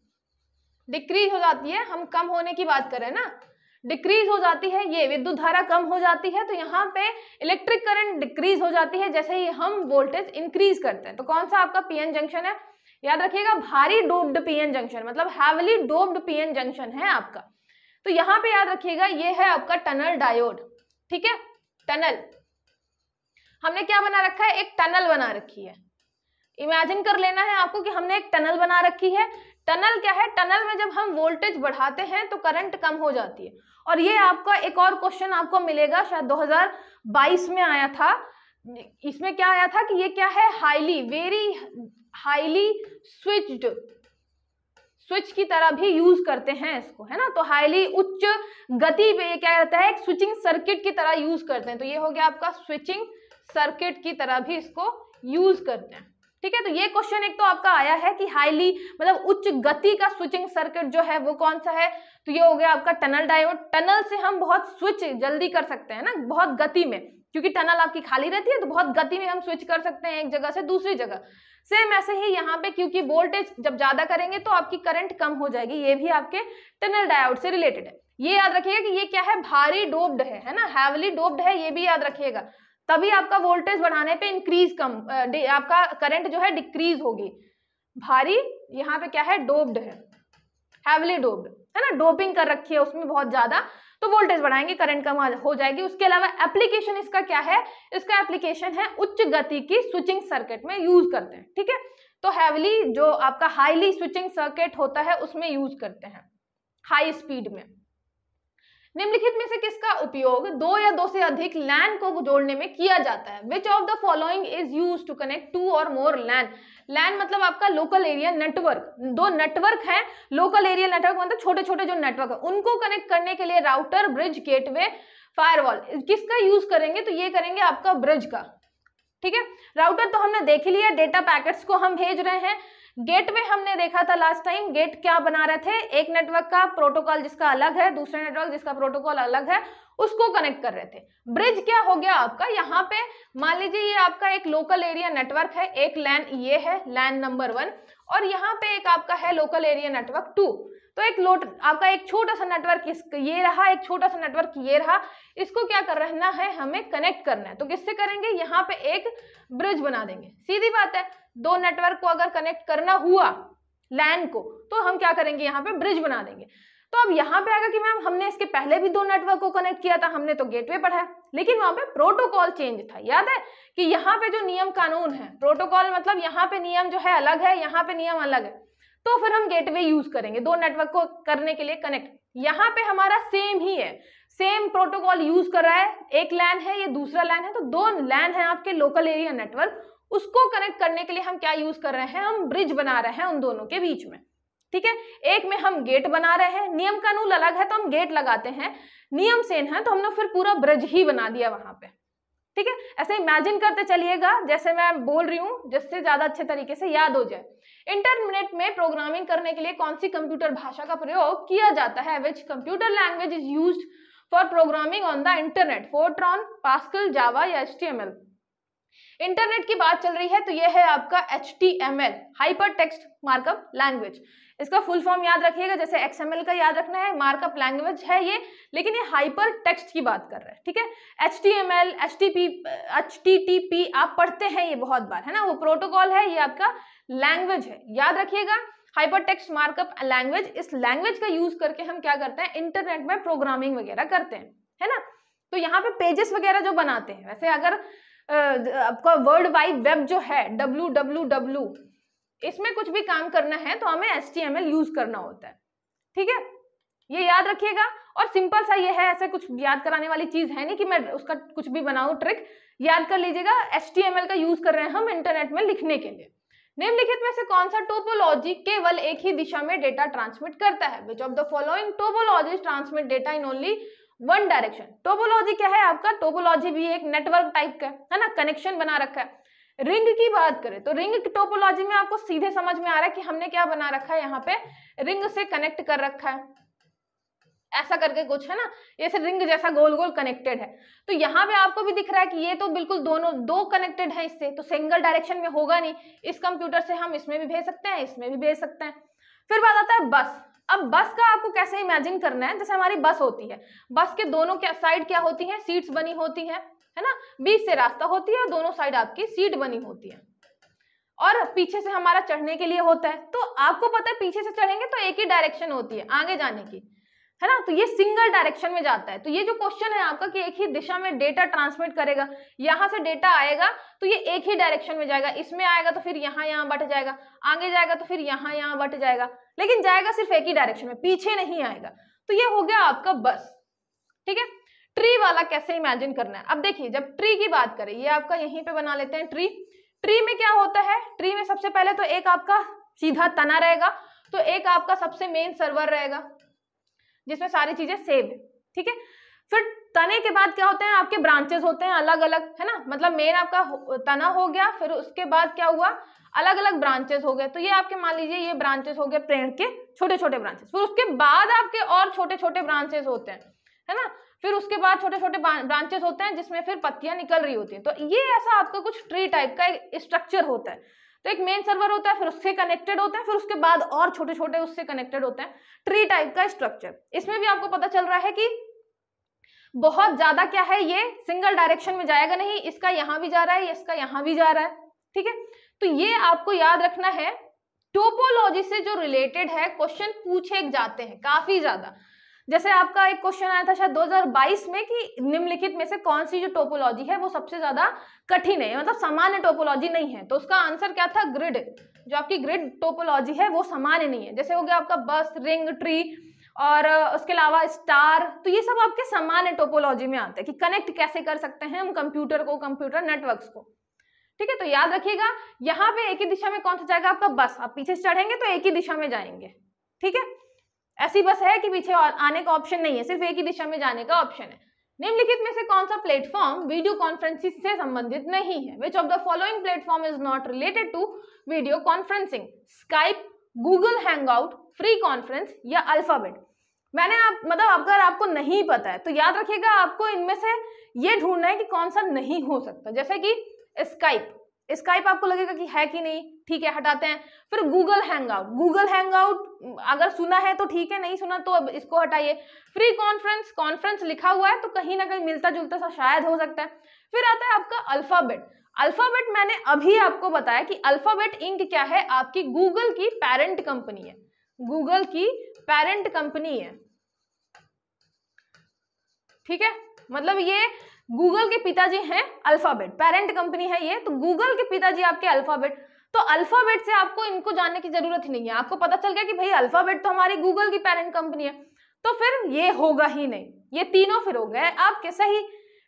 डिक्रीज हो जाती है हम कम होने की बात करें ना डिक्रीज हो जाती है ये विद्युत धारा कम हो जाती है तो यहाँ पे इलेक्ट्रिक करंट डिक्रीज हो जाती है जैसे ही हम वोल्टेज इंक्रीज करते हैं तो कौन सा आपका पीएन जंक्शन है याद रखिएगा भारी डोब्ड पीएन जंक्शन मतलब हैवली डोब्ड पीएन जंक्शन है आपका तो यहाँ पे याद रखिएगा ये है आपका टनल डायोड ठीक है टनल हमने क्या बना रखा है एक टनल बना रखी है इमेजिन कर लेना है आपको कि हमने एक टनल बना रखी है टनल क्या है टनल में जब हम वोल्टेज बढ़ाते हैं तो करंट कम हो जाती है और ये आपका एक और क्वेश्चन आपको मिलेगा शायद 2022 में आया था इसमें क्या आया था कि ये क्या है highly very highly switched switch की तरह भी यूज करते हैं इसको है ना तो हाईली उच्च गति पे ये क्या रहता है एक स्विचिंग सर्किट की तरह यूज करते हैं तो ये हो गया आपका स्विचिंग सर्किट की तरह भी इसको यूज करते हैं ठीक है तो ये क्वेश्चन एक तो आपका आया है कि हाईली मतलब उच्च गति का स्विचिंग सर्किट जो है वो कौन सा है तो ये हो गया आपका टनल डायोड टनल से हम बहुत स्विच जल्दी कर सकते हैं ना बहुत गति में क्योंकि टनल आपकी खाली रहती है तो बहुत गति में हम स्विच कर सकते हैं एक जगह से दूसरी जगह सेम ऐसे ही यहाँ पे क्योंकि वोल्टेज जब ज्यादा करेंगे तो आपकी करंट कम हो जाएगी ये भी आपके टनल डायोड से रिलेटेड है ये याद रखिएगा कि ये क्या है भारी डोब्ड है है ना हैवली डोब्ड है ये भी याद रखिएगा तभी आपका वोल्टेज बढ़ाने पे इंक्रीज कम आपका करंट जो है डिक्रीज होगी भारी यहाँ पे क्या है डोब्ड है हैवली डोब्ड है ना डोपिंग कर रखी है उसमें बहुत ज्यादा तो वोल्टेज बढ़ाएंगे करंट कम हो जाएगी उसके अलावा एप्लीकेशन इसका क्या है इसका एप्लीकेशन है उच्च गति की स्विचिंग सर्किट में यूज करते हैं ठीक है तो हैवली जो आपका हाईली स्विचिंग सर्किट होता है उसमें यूज करते हैं हाई स्पीड में निम्नलिखित में से किसका उपयोग दो या दो से अधिक लैन को जोड़ने में किया जाता है which of the following is use to connect two और मोर लैन लैन मतलब आपका लोकल एरिया नेटवर्क दो नेटवर्क है लोकल एरिया नेटवर्क मतलब छोटे छोटे जो नेटवर्क है उनको कनेक्ट करने के लिए राउटर ब्रिज गेटवे फायरवॉल किसका यूज करेंगे तो ये करेंगे आपका ब्रिज का ठीक है राउटर तो हमने देख लिया डेटा पैकेट्स को हम भेज रहे हैं गेट में हमने देखा था लास्ट टाइम गेट क्या बना रहे थे एक नेटवर्क का प्रोटोकॉल जिसका अलग है दूसरे नेटवर्क जिसका प्रोटोकॉल अलग है उसको कनेक्ट कर रहे थे ब्रिज क्या हो गया आपका यहाँ पे मान लीजिए ये आपका एक लोकल एरिया नेटवर्क है एक लैन ये है लैन नंबर वन और यहाँ पे एक आपका है लोकल एरिया नेटवर्क टू तो एक लोट आपका एक छोटा सा नेटवर्क ये रहा एक छोटा सा नेटवर्क ये रहा इसको क्या कर रहना है हमें कनेक्ट करना है तो किससे करेंगे यहाँ पे एक ब्रिज बना देंगे सीधी बात है दो नेटवर्क को अगर कनेक्ट करना हुआ लैन को तो हम क्या करेंगे यहाँ पे ब्रिज बना देंगे तो अब यहाँ पे आएगा कि मैम हमने इसके पहले भी दो नेटवर्क को कनेक्ट किया था हमने तो गेटवे पढ़ा है लेकिन वहां पे प्रोटोकॉल चेंज था याद है कि यहाँ पे जो नियम कानून है प्रोटोकॉल मतलब यहाँ पे नियम जो है अलग है यहाँ पे नियम अलग है तो फिर हम गेटवे यूज करेंगे दो नेटवर्क को करने के लिए कनेक्ट यहाँ पे हमारा सेम ही है सेम प्रोटोकॉल यूज कर रहा है एक लैन है ये दूसरा लैन है तो दो लैन है आपके लोकल एरिया नेटवर्क उसको कनेक्ट करने के लिए हम क्या यूज कर रहे हैं हम ब्रिज बना रहे हैं उन दोनों के बीच में ठीक है एक में हम गेट बना रहे हैं नियम कानून अलग है तो हम गेट लगाते हैं नियम सेन है तो हमने फिर पूरा ब्रिज ही बना दिया वहां पे ठीक है ऐसे इमेजिन करते चलिएगा जैसे मैं बोल रही हूँ जिससे ज्यादा अच्छे तरीके से याद हो जाए इंटरनेट में प्रोग्रामिंग करने के लिए कौन सी कंप्यूटर भाषा का प्रयोग किया जाता है which computer language is use for programming on the internet Fortran Pascal Java या एच इंटरनेट की बात चल रही है तो यह है आपका H T M L hyper text markup language इसका फुल फॉर्म याद रखिएगा जैसे एक्सएमएल का याद रखना है मार्कअप लैंग्वेज है ये लेकिन ये हाइपर टेक्स्ट की बात कर रहे हैं ठीक है H T M L H T P H T T P आप पढ़ते हैं ये बहुत बार है ना वो प्रोटोकॉल है ये आपका लैंग्वेज है याद रखिएगा हाइपर टेक्स्ट मार्कअप लैंग्वेज इस लैंग्वेज का यूज करके हम क्या करते हैं इंटरनेट में प्रोग्रामिंग वगैरह करते हैं है ना तो यहाँ पे पेजेस वगैरह जो बनाते हैं वैसे अगर आपका वर्ल्ड वाइड वेब जो है डब्ल्यू डब्ल्यू डब्ल्यू इसमें कुछ भी काम करना है तो हमें S T M L use करना होता है ठीक है ये याद रखिएगा और सिंपल सा ये है ऐसे कुछ याद कराने वाली चीज है नहीं कि मैं उसका कुछ भी बनाऊं ट्रिक याद कर लीजिएगा एस टी एम एल का यूज कर रहे हैं हम इंटरनेट में लिखने के लिए निम्नलिखित में से कौन सा टोपोलॉजी केवल एक ही दिशा में डेटा ट्रांसमिट करता है which of the following topology transmit data in only one direction topology क्या है आपका टोपोलॉजी भी एक नेटवर्क टाइप का है ना कनेक्शन बना रखा है रिंग की बात करें तो रिंग की टोपोलॉजी में आपको सीधे समझ में आ रहा है कि हमने क्या बना रखा है यहाँ पे रिंग से कनेक्ट कर रखा है ऐसा करके कुछ है ना ये से रिंग जैसा गोल गोल कनेक्टेड है तो यहाँ पे आपको भी दिख रहा है कि ये तो बिल्कुल दोनों दो कनेक्टेड है इससे तो सिंगल डायरेक्शन में होगा नहीं इस कंप्यूटर से हम इसमें भी भेज सकते हैं इसमें भी भेज सकते हैं फिर बात आता है बस अब बस का आपको कैसे इमेजिन करना है जैसे हमारी बस होती है बस के दोनों क्या साइड क्या होती है सीट्स बनी होती है है ना बीच से रास्ता होती है और दोनों साइड आपकी सीट बनी होती है और पीछे से हमारा चढ़ने के लिए होता है तो आपको पता है पीछे से चढ़ेंगे तो एक ही डायरेक्शन होती है आगे जाने की है ना तो ये सिंगल डायरेक्शन में जाता है तो ये जो क्वेश्चन है आपका कि एक ही दिशा में डेटा ट्रांसमिट करेगा यहाँ से डेटा आएगा तो ये एक ही डायरेक्शन में जाएगा इसमें आएगा तो फिर यहाँ यहाँ बट जाएगा आगे जाएगा तो फिर यहां यहां बट जाएगा लेकिन जाएगा सिर्फ एक ही डायरेक्शन में पीछे नहीं आएगा तो ये हो गया आपका बस ठीक है ट्री वाला कैसे इमेजिन करना है अब देखिए जब ट्री की बात करें ये आपका यहीं पे बना लेते हैं ट्री ट्री में क्या होता है ट्री में सबसे पहले तो एक आपका सीधा तना रहेगा तो एक आपका सबसे मेन सर्वर रहेगा जिसमें सारी चीजें सेव है ठीक है फिर तने के बाद क्या होते हैं आपके ब्रांचेस होते हैं अलग अलग है ना मतलब मेन आपका तना हो गया फिर उसके बाद क्या हुआ अलग अलग ब्रांचेस हो गए तो ये आपके मान लीजिए ये ब्रांचेस हो गए पेड़ के छोटे छोटे ब्रांचेस फिर उसके बाद आपके और छोटे छोटे ब्रांचेस होते हैं है ना फिर उसके बाद छोटे छोटे ब्रांचेस होते हैं जिसमें फिर पत्तियां निकल रही होती हैं तो ये ऐसा आपका कुछ ट्री टाइप का स्ट्रक्चर होता है तो एक मेन सर्वर होता है फिर उससे कनेक्टेड होता है फिर उसके बाद और छोटे छोटे उससे कनेक्टेड होते हैं ट्री टाइप का स्ट्रक्चर इसमें भी आपको पता चल रहा है कि बहुत ज्यादा क्या है ये सिंगल डायरेक्शन में जाएगा नहीं इसका यहां भी जा रहा है इसका यहां भी जा रहा है ठीक है तो ये आपको याद रखना है टोपोलॉजी से जो रिलेटेड है क्वेश्चन पूछे जाते हैं काफी ज्यादा जैसे आपका एक क्वेश्चन आया था शायद 2022 में कि निम्नलिखित में से कौन सी जो टोपोलॉजी है वो सबसे ज्यादा कठिन है मतलब सामान्य टोपोलॉजी नहीं है तो उसका आंसर क्या था ग्रिड जो आपकी ग्रिड टोपोलॉजी है वो सामान्य नहीं है जैसे हो गया आपका बस रिंग ट्री और उसके अलावा स्टार तो ये सब आपके सामान्य टोपोलॉजी में आते हैं कि कनेक्ट कैसे कर सकते हैं हम कंप्यूटर को कंप्यूटर नेटवर्क्स को ठीक है तो याद रखिएगा यहाँ पे एक ही दिशा में कौन सा जाएगा आपका बस आप पीछे चढ़ेंगे तो एक ही दिशा में जाएंगे ठीक है ऐसी बस है कि पीछे और आने का ऑप्शन नहीं है सिर्फ एक ही दिशा में जाने का ऑप्शन है निम्नलिखित में से कौन सा प्लेटफॉर्म वीडियो कॉन्फ्रेंसिंग से संबंधित नहीं है which of the following platform is not related to video conferencing Skype Google hang free conference या अल्फाबेट मैंने आप मतलब अगर आपको नहीं पता है तो याद रखिएगा आपको इनमें से ये ढूंढना है कि कौन सा नहीं हो सकता जैसे कि स्काइप स्काइप आपको लगेगा कि है कि नहीं ठीक है हटाते हैं फिर गूगल हैंगआउट गूगल हैंगआउट अगर सुना है तो ठीक है नहीं सुना तो अब इसको हटाइए फ्री कॉन्फ्रेंस कॉन्फ्रेंस लिखा हुआ है तो कहीं ना कहीं मिलता जुलता सा शायद हो सकता है फिर आता है आपका अल्फाबेट अल्फाबेट मैंने अभी आपको बताया कि अल्फाबेट इंक क्या है आपकी गूगल की पेरेंट कंपनी है गूगल की पेरेंट कंपनी है ठीक है मतलब ये गूगल के पिताजी हैं अल्फाबेट पेरेंट कंपनी है ये तो गूगल के पिताजी आपके अल्फाबेट तो अल्फाबेट से आपको इनको जानने की जरूरत ही नहीं है आपको पता चल गया कि भाई अल्फाबेट तो हमारी गूगल की पेरेंट कंपनी है तो फिर ये होगा ही नहीं ये तीनों फिर हो गए आपके सही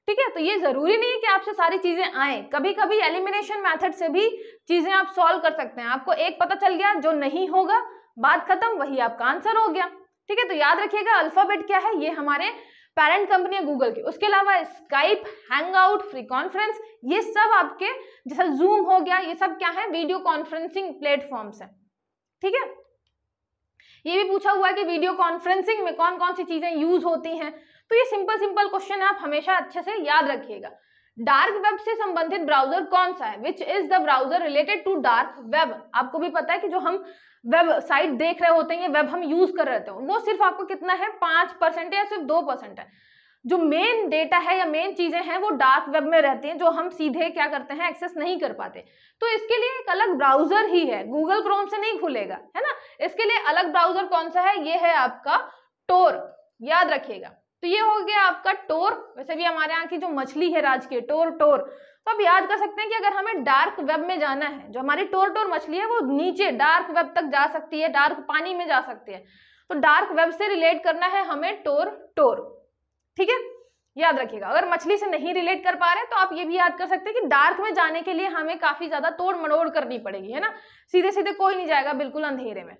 ठीक है तो ये जरूरी नहीं है कि आपसे सारी चीजें आए कभी कभी एलिमिनेशन मेथड से भी चीजें आप सॉल्व कर सकते हैं आपको एक पता चल गया जो नहीं होगा बात खत्म वही आपका आंसर हो गया ठीक है तो याद रखिएगा अल्फाबेट क्या है ये हमारे पेरेंट कंपनी है गूगल की उसके अलावा Skype hang out free conference ये सब आपके जैसा जूम हो गया ये सब क्या है वीडियो कॉन्फ्रेंसिंग प्लेटफॉर्म्स है ठीक है ये भी पूछा हुआ है कि वीडियो कॉन्फ्रेंसिंग में कौन कौन सी चीजें यूज होती हैं तो ये सिंपल सिंपल क्वेश्चन आप हमेशा अच्छे से याद रखिएगा डार्क वेब से संबंधित ब्राउजर कौन सा है which is the browser related to dark web आपको भी पता है कि जो हम वेबसाइट देख रहे होते हैं ये वेब हम यूज कर रहे हो हैं वो सिर्फ आपको कितना है पांच परसेंट या सिर्फ दो परसेंट है जो मेन डेटा है या मेन चीज़ें हैं वो डार्क वेब में रहती हैं जो हम सीधे क्या करते हैं एक्सेस नहीं कर पाते तो इसके लिए एक अलग ब्राउजर ही है गूगल क्रोम से नहीं खुलेगा है ना इसके लिए अलग ब्राउजर कौन सा है ये है आपका टोर याद रखिएगा तो ये हो गया आपका टोर वैसे भी हमारे यहाँ की जो मछली है राज के टोर टोर तो आप याद कर सकते हैं कि अगर हमें डार्क वेब में जाना है जो हमारी टोर टोर मछली है वो नीचे डार्क वेब तक जा सकती है डार्क पानी में जा सकती है तो डार्क वेब से रिलेट करना है हमें टोर टोर ठीक है याद रखिएगा अगर मछली से नहीं रिलेट कर पा रहे तो आप ये भी याद कर सकते हैं कि डार्क में जाने के लिए हमें काफी ज्यादा तोड़ मड़ोड़ करनी पड़ेगी है ना सीधे सीधे कोई नहीं जाएगा बिल्कुल अंधेरे में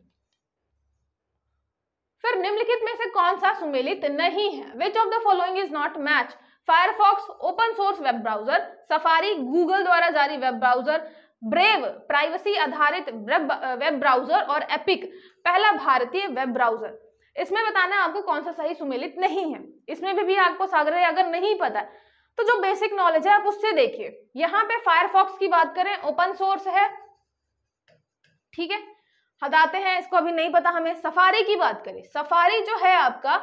फिर निम्नलिखित में से कौन सा सुमेलित नहीं है which of the following is not match Firefox open source web browser Safari Google द्वारा जारी वेब ब्राउजर ब्रेव प्राइवेसी आधारित वेब ब्राउजर और एपिक पहला भारतीय वेब ब्राउजर इसमें बताना आपको कौन सा सही सुमेलित नहीं है इसमें भी, भी आपको सागर अगर नहीं पता तो जो बेसिक नॉलेज है आप उससे देखिए यहाँ पे फायरफॉक्स की बात करें ओपन सोर्स है ठीक है हटाते हैं इसको अभी नहीं पता हमें सफारी की बात करें सफारी जो है आपका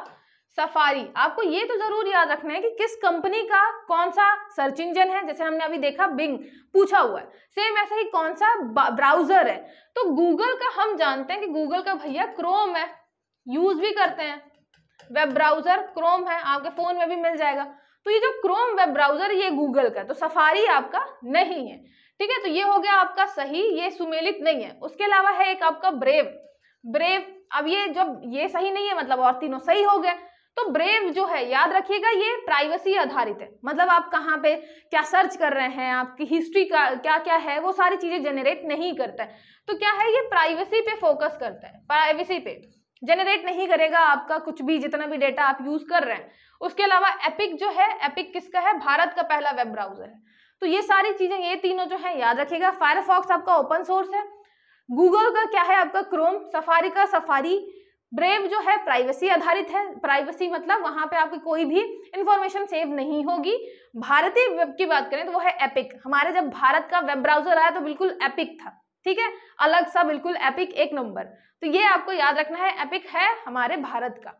सफारी आपको ये तो जरूर याद रखना है कि किस कंपनी का कौन सा सर्च इंजन है जैसे हमने अभी देखा बिंग पूछा हुआ है सेम ऐसा ही कौन सा ब्राउजर है तो गूगल का हम जानते हैं कि गूगल का भैया क्रोम है यूज भी करते हैं वेब ब्राउजर क्रोम है आपके फोन में भी मिल जाएगा तो ये जो क्रोम वेब ब्राउजर ये गूगल का तो सफारी आपका नहीं है ठीक है तो ये हो गया आपका सही ये सुमेलित नहीं है उसके अलावा है एक आपका ब्रेव ब्रेव अब ये जब ये सही नहीं है मतलब और तीनों सही हो गए तो ब्रेव जो है याद रखिएगा ये प्राइवेसी आधारित है मतलब आप कहाँ पे क्या सर्च कर रहे हैं आपकी हिस्ट्री का क्या क्या है वो सारी चीजें जनरेट नहीं करता है तो क्या है ये प्राइवेसी पे फोकस करता है प्राइवेसी पे जनरेट नहीं करेगा आपका कुछ भी जितना भी डेटा आप यूज कर रहे हैं उसके अलावा एपिक जो है एपिक किसका है भारत का पहला वेब ब्राउजर है तो ये सारी चीजें ये तीनों जो है याद रखेगा फायरफॉक्स आपका ओपन सोर्स है गूगल का क्या है आपका क्रोम सफारी का सफारी ब्रेव जो है प्राइवेसी आधारित है प्राइवेसी मतलब वहां पे आपकी कोई भी इंफॉर्मेशन सेव नहीं होगी भारतीय वेब की बात करें तो वो है एपिक हमारे जब भारत का वेब ब्राउजर आया तो बिल्कुल एपिक था ठीक है अलग सा बिल्कुल एपिक एक नंबर तो ये आपको याद रखना है एपिक है हमारे भारत का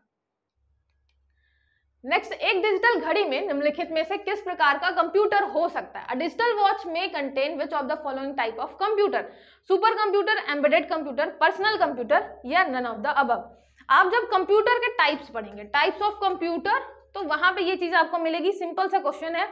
नेक्स्ट एक डिजिटल घड़ी में निम्नलिखित में से किस प्रकार का कंप्यूटर हो सकता है अ डिजिटल वॉच में contain which of the following type of computer super computer embedded computer personal computer या नन ऑफ द अबव आप जब कंप्यूटर के टाइप्स पढ़ेंगे टाइप्स ऑफ कंप्यूटर तो वहां पे ये चीज आपको मिलेगी सिंपल सा क्वेश्चन है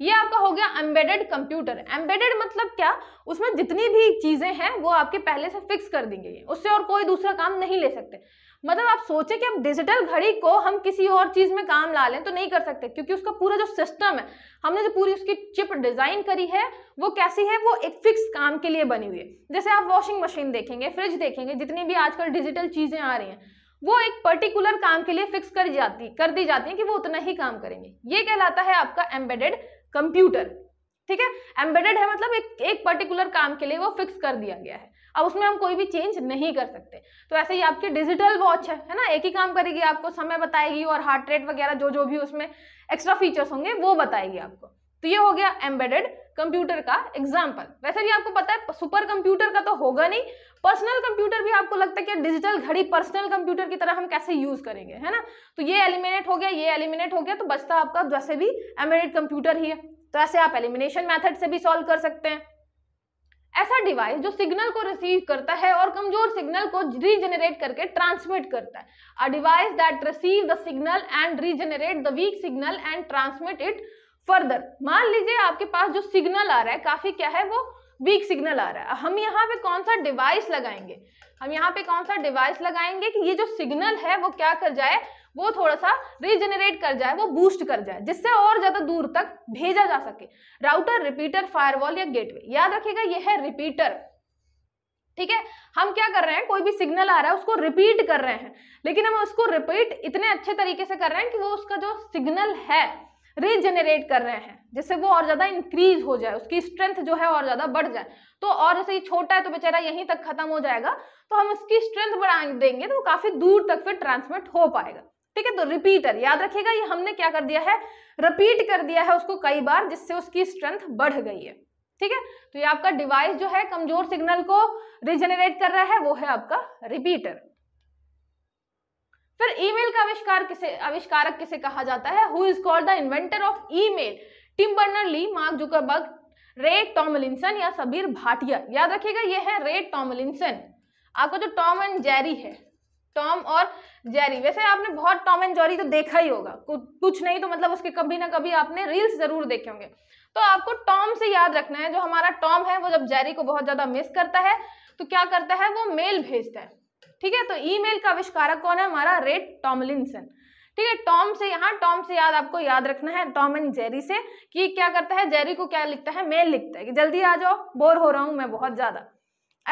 ये आपका हो गया एम्बेडेड कंप्यूटर एम्बेडेड मतलब क्या उसमें जितनी भी चीज़ें हैं वो आपके पहले से फिक्स कर देंगे उससे और कोई दूसरा काम नहीं ले सकते मतलब आप सोचें कि अब डिजिटल घड़ी को हम किसी और चीज़ में काम ला लें तो नहीं कर सकते क्योंकि उसका पूरा जो सिस्टम है हमने जो पूरी उसकी चिप डिज़ाइन करी है वो कैसी है वो एक फिक्स काम के लिए बनी हुई है जैसे आप वॉशिंग मशीन देखेंगे फ्रिज देखेंगे जितनी भी आजकल डिजिटल चीज़ें आ रही हैं वो एक पर्टिकुलर काम के लिए फिक्स कर जाती कर दी जाती है कि वो उतना ही काम करेंगे ये कहलाता है आपका एम्बेडेड कंप्यूटर ठीक है एम्बेडेड है मतलब एक एक पर्टिकुलर काम के लिए वो फिक्स कर दिया गया है अब उसमें हम कोई भी चेंज नहीं कर सकते तो ऐसे ही आपकी डिजिटल वॉच है है ना एक ही काम करेगी आपको समय बताएगी और हार्ट रेट वगैरह जो जो भी उसमें एक्स्ट्रा फीचर्स होंगे वो बताएगी आपको तो ये हो गया एम्बेडेड कंप्यूटर का एग्जाम्पल वैसे भी आपको पता है सुपर कंप्यूटर का तो होगा नहीं पर्सनल कंप्यूटर भी आपको लगता है कि डिजिटल घड़ी पर्सनल कंप्यूटर की तरह हम कैसे यूज करेंगे है ना तो ये एलिमिनेट हो गया ये एलिमिनेट हो गया तो बचता आपका वैसे भी एम्बेडेड कंप्यूटर ही है तो ऐसे आप एलिमिनेशन मैथड से भी सॉल्व कर सकते हैं ऐसा डिवाइस जो सिग्नल को रिसीव करता है और कमजोर सिग्नल को रीजनरेट करके ट्रांसमिट करता है a device that receive the signal and regenerate the weak signal and transmit it further मान लीजिए आपके पास जो सिग्नल आ रहा है काफी क्या है वो वीक सिग्नल आ रहा है हम यहाँ पे कौन सा डिवाइस लगाएंगे हम यहाँ पे कौन सा डिवाइस लगाएंगे कि ये जो सिग्नल है वो क्या कर जाए वो थोड़ा सा रिजेनरेट कर जाए वो बूस्ट कर जाए जिससे और ज़्यादा दूर तक भेजा जा सके राउटर रिपीटर फायरवॉल या गेटवे याद रखिएगा ये है रिपीटर ठीक है हम क्या कर रहे हैं कोई भी सिग्नल आ रहा है उसको रिपीट कर रहे हैं लेकिन हम उसको रिपीट इतने अच्छे तरीके से कर रहे हैं कि वो उसका जो सिग्नल है रीजेनरेट कर रहे हैं जिससे वो और ज़्यादा इंक्रीज हो जाए उसकी स्ट्रेंथ जो है और ज़्यादा बढ़ जाए तो और जैसे ये छोटा है तो बेचारा यहीं तक खत्म हो जाएगा तो हम उसकी स्ट्रेंथ बढ़ा देंगे तो वो काफ़ी दूर तक फिर ट्रांसमिट हो पाएगा ठीक है तो रिपीटर याद रखिएगा ये हमने क्या कर दिया है रिपीट कर दिया है उसको कई बार जिससे उसकी स्ट्रेंथ बढ़ गई है ठीक है तो ये आपका डिवाइस जो है कमजोर सिग्नल को रिजेनरेट कर रहा है वो है आपका रिपीटर फिर ईमेल का आविष्कार किसे आविष्कारक किसे कहा जाता है who is called the inventor of email Tim Berners Lee Mark Zuckerberg Ray Tomlinson या सबीर भाटिया याद रखिएगा ये है रे टॉमलिंसन आपको जो टॉम एंड जेरी है टॉम और जेरी वैसे आपने बहुत टॉम एंड जेरी तो देखा ही होगा कुछ नहीं तो मतलब उसके कभी ना कभी आपने रील्स जरूर देखे होंगे तो आपको टॉम से याद रखना है जो हमारा टॉम है वो जब जेरी को बहुत ज़्यादा मिस करता है तो क्या करता है वो मेल भेजता है ठीक है तो ईमेल का आविष्कारक कौन है हमारा रेड टॉमलिनसन ठीक है टॉम से यहाँ टॉम से याद आपको याद रखना है टॉम एंड जेरी से कि क्या करता है जेरी को क्या लिखता है मेल लिखता है कि जल्दी आ जाओ बोर हो रहा हूँ मैं बहुत ज़्यादा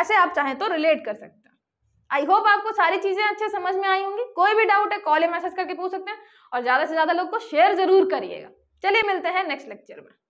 ऐसे आप चाहें तो रिलेट कर सकते हैं आई होप आपको सारी चीज़ें अच्छे समझ में आई होंगी कोई भी डाउट है कॉल या मैसेज करके पूछ सकते हैं और ज़्यादा से ज़्यादा लोग को शेयर ज़रूर करिएगा चलिए मिलते हैं नेक्स्ट लेक्चर में